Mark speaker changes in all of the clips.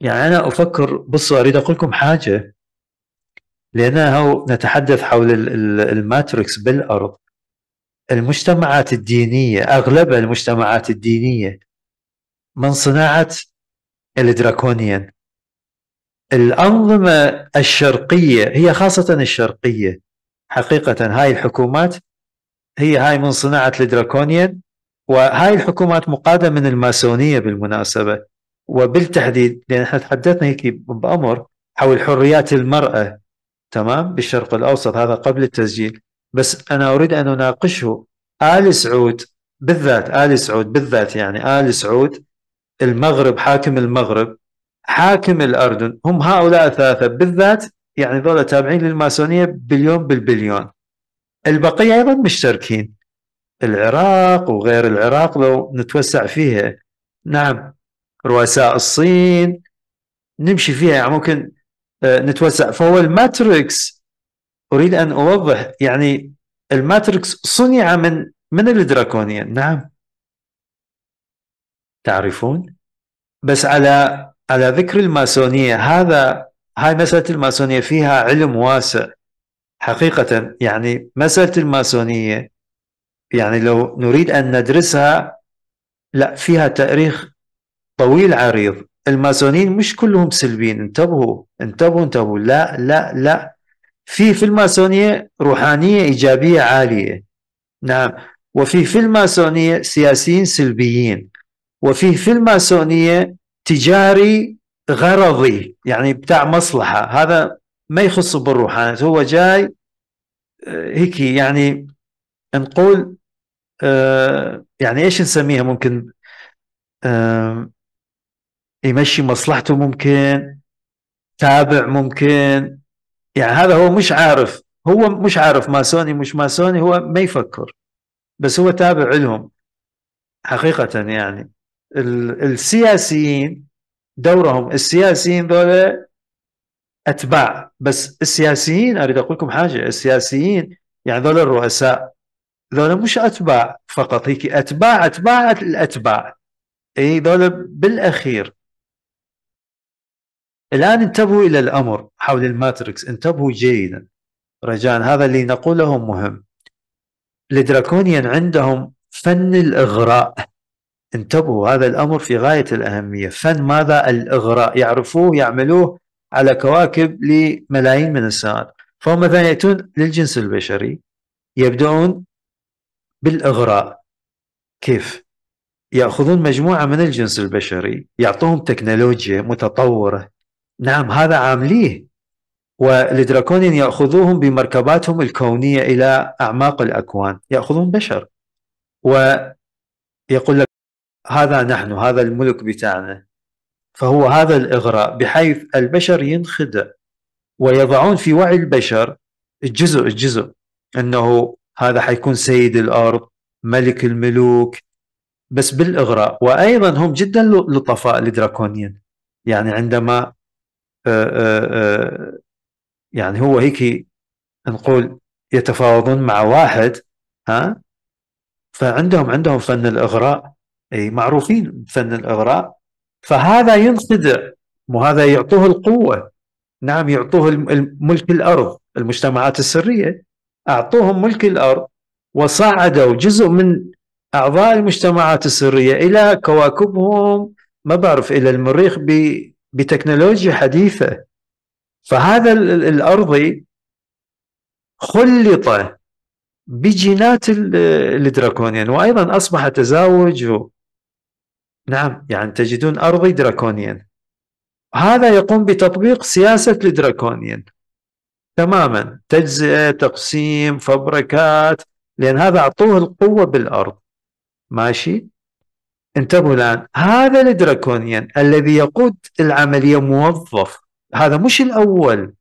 Speaker 1: يعني انا افكر بصوا اريد اقول لكم حاجه لانه نتحدث حول الماتريكس بالارض المجتمعات الدينيه اغلب المجتمعات الدينيه من صناعه الدراكونيان الانظمه الشرقيه هي خاصه الشرقيه حقيقه هاي الحكومات هي هاي من صناعه الدراكونيان وهاي الحكومات مقاده من الماسونيه بالمناسبه وبالتحديد لان احنا تحدثنا هيك بامر حول حريات المراه تمام بالشرق الاوسط هذا قبل التسجيل بس انا اريد ان اناقشه ال سعود بالذات ال سعود بالذات يعني ال سعود المغرب حاكم المغرب حاكم الاردن هم هؤلاء الثلاثه بالذات يعني ذولا تابعين للماسونيه بليون بالبليون البقيه ايضا مشتركين العراق وغير العراق لو نتوسع فيها نعم رؤساء الصين نمشي فيها يعني ممكن آه، نتوسع فهو الماتريكس اريد ان اوضح يعني الماتريكس صنع من من الدراكونيان نعم تعرفون بس على على ذكر الماسونيه هذا هاي مساله الماسونيه فيها علم واسع حقيقه يعني مساله الماسونيه يعني لو نريد ان ندرسها لا فيها تاريخ طويل عريض الماسونين مش كلهم سلبيين انتبهوا انتبهوا انتبهوا لا لا لا في في الماسونية روحانية إيجابية عالية نعم وفي في الماسونية سياسيين سلبيين وفي في الماسونية تجاري غرضي يعني بتاع مصلحة هذا ما يخص بالروحانية هو جاي آه، هيك يعني نقول آه، يعني ايش نسميها ممكن آه، يمشي مصلحته ممكن تابع ممكن يعني هذا هو مش عارف هو مش عارف ماسوني مش ماسوني هو ما يفكر بس هو تابع لهم حقيقة يعني السياسيين دورهم السياسيين ذولا أتباع بس السياسيين أريد أقول لكم حاجة السياسيين يعني ذولا الرؤساء ذولا مش أتباع فقط هيك أتباع أتباع الأتباع اي ذولا بالاخير الآن انتبهوا إلى الأمر حول الماتريكس انتبهوا جيدا رجاء هذا اللي نقوله مهم الدراكونيان عندهم فن الإغراء انتبهوا هذا الأمر في غاية الأهمية فن ماذا الإغراء يعرفوه يعملوه على كواكب لملايين من السنوات فهم مثلا يأتون للجنس البشري يبدأون بالإغراء كيف؟ يأخذون مجموعة من الجنس البشري يعطوهم تكنولوجيا متطورة نعم هذا عامليه والدراكونين يأخذوهم بمركباتهم الكونية إلى أعماق الأكوان يأخذون بشر ويقول لك هذا نحن هذا الملك بتاعنا فهو هذا الإغراء بحيث البشر ينخدع ويضعون في وعي البشر الجزء الجزء أنه هذا حيكون سيد الأرض ملك الملوك بس بالإغراء وأيضا هم جدا لطفاء الدراكونيين يعني عندما آه، آه، آه، يعني هو هيك نقول يتفاوضون مع واحد ها فعندهم عندهم فن الاغراء اي معروفين بفن الاغراء فهذا ينخدع وهذا يعطوه القوه نعم يعطوه ملك الارض المجتمعات السريه اعطوهم ملك الارض وصعدوا جزء من اعضاء المجتمعات السريه الى كواكبهم ما بعرف الى المريخ بتكنولوجيا حديثه فهذا الارضي خلط بجينات الدراكونيان وايضا اصبح تزاوج و... نعم يعني تجدون ارضي دراكونيان هذا يقوم بتطبيق سياسه الدراكونيان تماما تجزئه تقسيم فبركات لان هذا اعطوه القوه بالارض ماشي انتبهوا الآن هذا الدراكونيان الذي يقود العملية موظف هذا مش الأول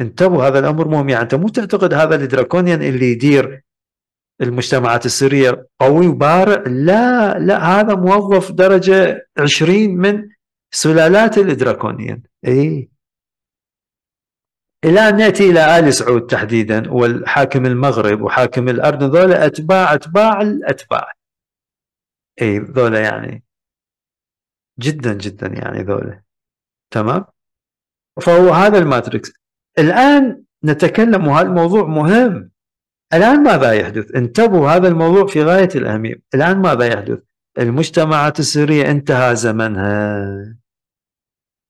Speaker 1: انتبهوا هذا الأمر مهم يعني أنت مو تعتقد هذا الدراكونيان اللي يدير المجتمعات السرية قوي وبارع لا لا هذا موظف درجة 20 من سلالات الدراكونيان اي الى ان ناتي الى ال سعود تحديدا والحاكم المغرب وحاكم الاردن ذولا اتباع اتباع الاتباع اي ذولا يعني جدا جدا يعني ذولا تمام فهو هذا الماتريكس الان نتكلم وهذا الموضوع مهم الان ماذا يحدث انتبهوا هذا الموضوع في غايه الاهميه الان ماذا يحدث المجتمعات السوريه انتهى زمنها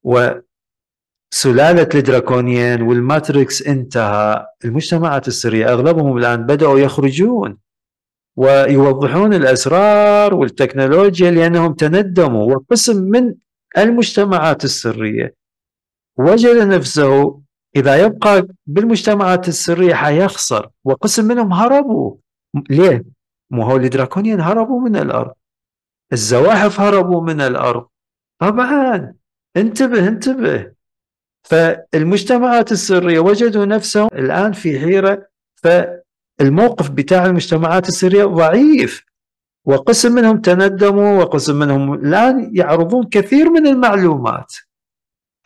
Speaker 1: وسلالة الدراكونيين والماتريكس انتهى المجتمعات السورية أغلبهم الآن بدأوا يخرجون ويوضحون الأسرار والتكنولوجيا لأنهم تندموا وقسم من المجتمعات السرية وجد نفسه إذا يبقى بالمجتمعات السرية حيخسر وقسم منهم هربوا ليه؟ مو هو الدراكونيين هربوا من الأرض الزواحف هربوا من الأرض طبعا انتبه انتبه فالمجتمعات السرية وجدوا نفسهم الآن في حيرة ف الموقف بتاع المجتمعات السرية ضعيف وقسم منهم تندموا وقسم منهم الآن يعرضون كثير من المعلومات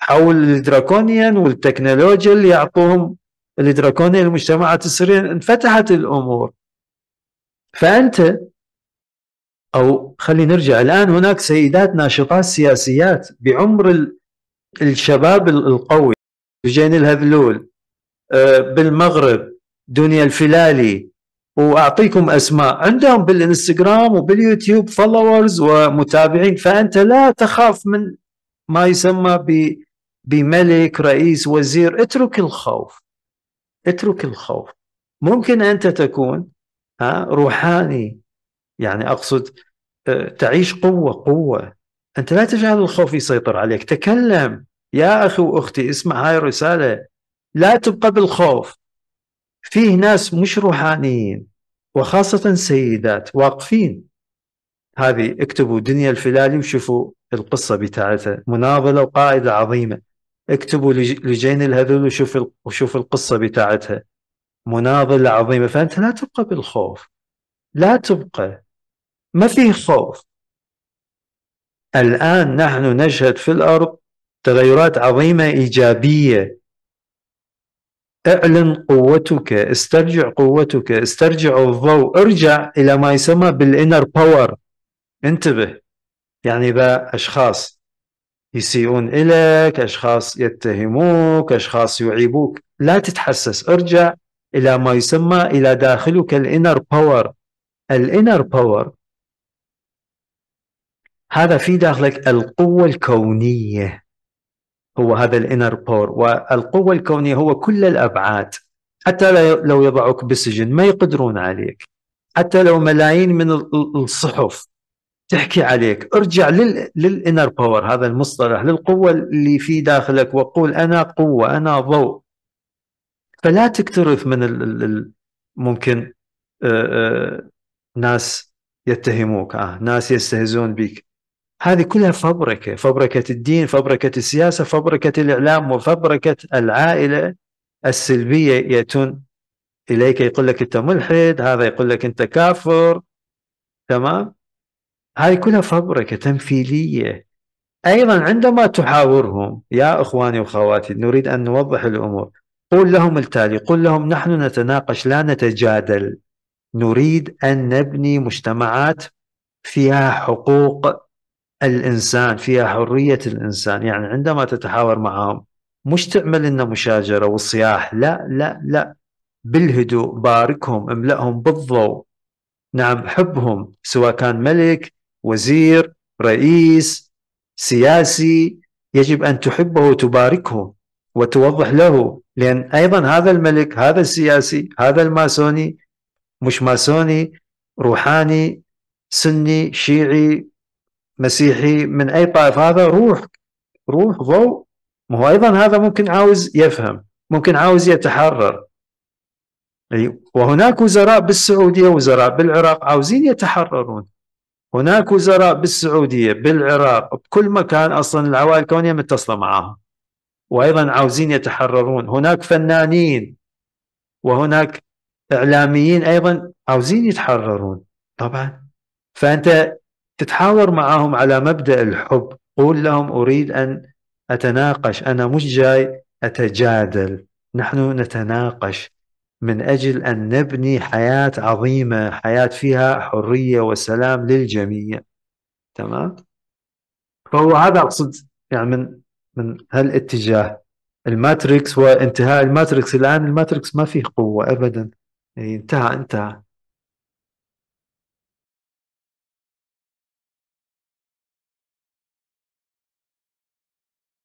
Speaker 1: حول الدراكونيان والتكنولوجيا اللي يعطوهم الدراكونيان المجتمعات السرية انفتحت الأمور فأنت أو خلينا نرجع الآن هناك سيدات ناشطات سياسيات بعمر الشباب القوي جين الهذلول آه، بالمغرب دنيا الفلالي واعطيكم اسماء عندهم بالانستغرام وباليوتيوب فولورز ومتابعين فانت لا تخاف من ما يسمى ب بملك رئيس وزير اترك الخوف اترك الخوف ممكن انت تكون ها روحاني يعني اقصد آه، تعيش قوه قوه انت لا تجعل الخوف يسيطر عليك تكلم يا اخي واختي اسمع هاي الرساله لا تبقى بالخوف فيه ناس مش روحانيين وخاصة سيدات واقفين هذه اكتبوا دنيا الفلالي وشوفوا القصة بتاعتها مناضلة وقائدة عظيمة اكتبوا لجين الهذول وشوف وشوف القصة بتاعتها مناضلة عظيمة فأنت لا تبقى بالخوف لا تبقى ما فيه خوف الآن نحن نشهد في الأرض تغيرات عظيمة إيجابية اعلن قوتك استرجع قوتك استرجع الضوء ارجع إلى ما يسمى بالإنر باور انتبه يعني إذا أشخاص يسيئون إليك أشخاص يتهموك أشخاص يعيبوك لا تتحسس ارجع إلى ما يسمى إلى داخلك الإنر باور الإنر باور هذا في داخلك القوة الكونية هو هذا الانر بور والقوة الكونية هو كل الأبعاد حتى لو يضعوك بالسجن ما يقدرون عليك حتى لو ملايين من الصحف تحكي عليك ارجع لل... للانر باور هذا المصطلح للقوة اللي في داخلك وقول أنا قوة أنا ضوء فلا تكترث من ال... ممكن آآ آه، آآ آه، ناس يتهموك آه. ناس يستهزون بك هذه كلها فبركة فبركة الدين فبركة السياسة فبركة الإعلام وفبركة العائلة السلبية يأتون إليك يقول لك أنت ملحد هذا يقول لك أنت كافر تمام هذه كلها فبركة تمثيلية أيضا عندما تحاورهم يا إخواني وخواتي نريد أن نوضح الأمور قل لهم التالي قل لهم نحن نتناقش لا نتجادل نريد أن نبني مجتمعات فيها حقوق الإنسان فيها حرية الإنسان يعني عندما تتحاور معهم مش تعمل لنا مشاجرة وصياح لا لا لا بالهدوء باركهم املأهم بالضوء نعم حبهم سواء كان ملك وزير رئيس سياسي يجب أن تحبه وتباركه وتوضح له لأن أيضا هذا الملك هذا السياسي هذا الماسوني مش ماسوني روحاني سني شيعي مسيحي من اي طائف هذا روح روح ضوء ما هو ايضا هذا ممكن عاوز يفهم ممكن عاوز يتحرر وهناك وزراء بالسعوديه وزراء بالعراق عاوزين يتحررون هناك وزراء بالسعوديه بالعراق بكل مكان اصلا العوائل الكونيه متصله معاهم وايضا عاوزين يتحررون هناك فنانين وهناك اعلاميين ايضا عاوزين يتحررون طبعا فانت تتحاور معاهم على مبدا الحب قول لهم اريد ان اتناقش انا مش جاي اتجادل نحن نتناقش من اجل ان نبني حياه عظيمه حياه فيها حريه وسلام للجميع تمام فهو هذا اقصد يعني من من هالاتجاه الماتريكس وانتهاء الماتريكس الان الماتريكس ما فيه قوه ابدا يعني انتهى انتهى